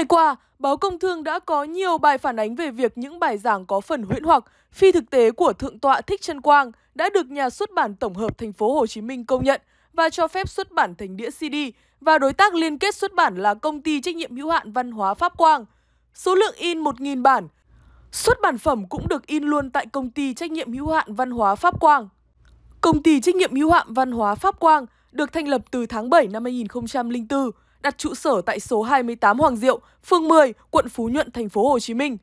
Ngày qua, báo Công Thương đã có nhiều bài phản ánh về việc những bài giảng có phần huyễn hoặc, phi thực tế của Thượng tọa Thích chân Quang đã được nhà xuất bản tổng hợp thành phố Hồ Chí Minh công nhận và cho phép xuất bản thành đĩa CD và đối tác liên kết xuất bản là công ty trách nhiệm hữu hạn văn hóa Pháp Quang. Số lượng in 1.000 bản. Xuất bản phẩm cũng được in luôn tại công ty trách nhiệm hữu hạn văn hóa Pháp Quang. Công ty trách nhiệm hữu hạn văn hóa Pháp Quang được thành lập từ tháng 7 năm 2004 đặt trụ sở tại số 28 Hoàng Diệu, phường 10, quận Phú Nhuận, thành phố Hồ Chí Minh.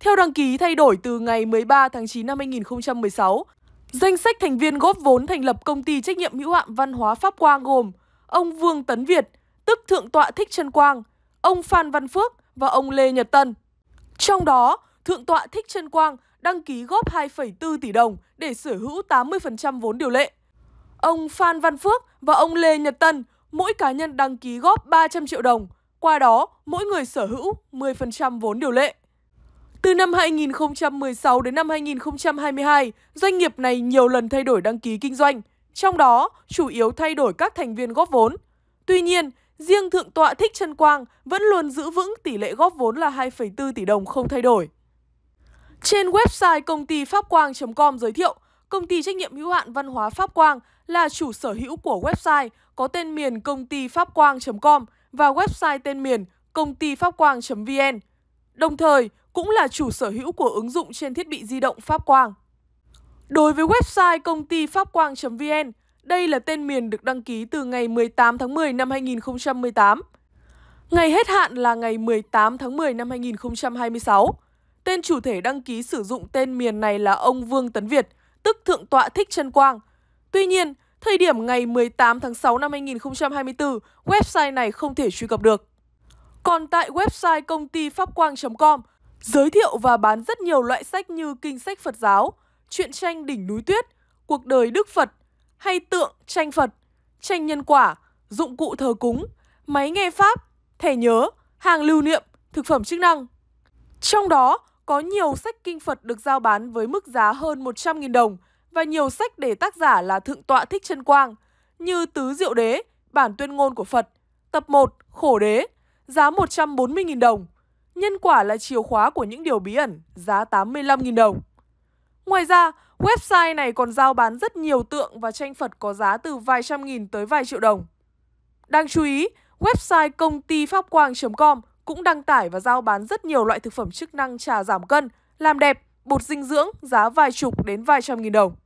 Theo đăng ký thay đổi từ ngày 13 tháng 9 năm 2016, danh sách thành viên góp vốn thành lập công ty trách nhiệm hữu hạn văn hóa Pháp Quang gồm ông Vương Tấn Việt, tức Thượng tọa Thích Trân Quang, ông Phan Văn Phước và ông Lê Nhật Tân. Trong đó, Thượng tọa Thích Trân Quang đăng ký góp 2,4 tỷ đồng để sở hữu 80% vốn điều lệ. Ông Phan Văn Phước và ông Lê Nhật Tân mỗi cá nhân đăng ký góp 300 triệu đồng, qua đó mỗi người sở hữu 10% vốn điều lệ. Từ năm 2016 đến năm 2022, doanh nghiệp này nhiều lần thay đổi đăng ký kinh doanh, trong đó chủ yếu thay đổi các thành viên góp vốn. Tuy nhiên, riêng Thượng tọa Thích Trân Quang vẫn luôn giữ vững tỷ lệ góp vốn là 2,4 tỷ đồng không thay đổi. Trên website công ty pháp quang.com giới thiệu, Công ty trách nhiệm hữu hạn văn hóa Pháp Quang là chủ sở hữu của website có tên miền công ty pháp quang.com và website tên miền công ty pháp quang.vn. Đồng thời, cũng là chủ sở hữu của ứng dụng trên thiết bị di động Pháp Quang. Đối với website công ty pháp quang.vn, đây là tên miền được đăng ký từ ngày 18 tháng 10 năm 2018. Ngày hết hạn là ngày 18 tháng 10 năm 2026. Tên chủ thể đăng ký sử dụng tên miền này là ông Vương Tấn Việt – tức Thượng tọa Thích Trân Quang. Tuy nhiên, thời điểm ngày 18 tháng 6 năm 2024, website này không thể truy cập được. Còn tại website công ty pháp quang.com, giới thiệu và bán rất nhiều loại sách như kinh sách Phật giáo, truyện tranh đỉnh núi tuyết, cuộc đời Đức Phật, hay tượng tranh Phật, tranh nhân quả, dụng cụ thờ cúng, máy nghe Pháp, thẻ nhớ, hàng lưu niệm, thực phẩm chức năng. Trong đó, có nhiều sách kinh Phật được giao bán với mức giá hơn 100.000 đồng và nhiều sách để tác giả là Thượng tọa Thích Trân Quang như Tứ Diệu Đế, Bản tuyên ngôn của Phật, tập 1 Khổ Đế, giá 140.000 đồng. Nhân quả là chìa khóa của những điều bí ẩn, giá 85.000 đồng. Ngoài ra, website này còn giao bán rất nhiều tượng và tranh Phật có giá từ vài trăm nghìn tới vài triệu đồng. Đáng chú ý, website công ty pháp quang.com cũng đăng tải và giao bán rất nhiều loại thực phẩm chức năng trà giảm cân, làm đẹp, bột dinh dưỡng giá vài chục đến vài trăm nghìn đồng.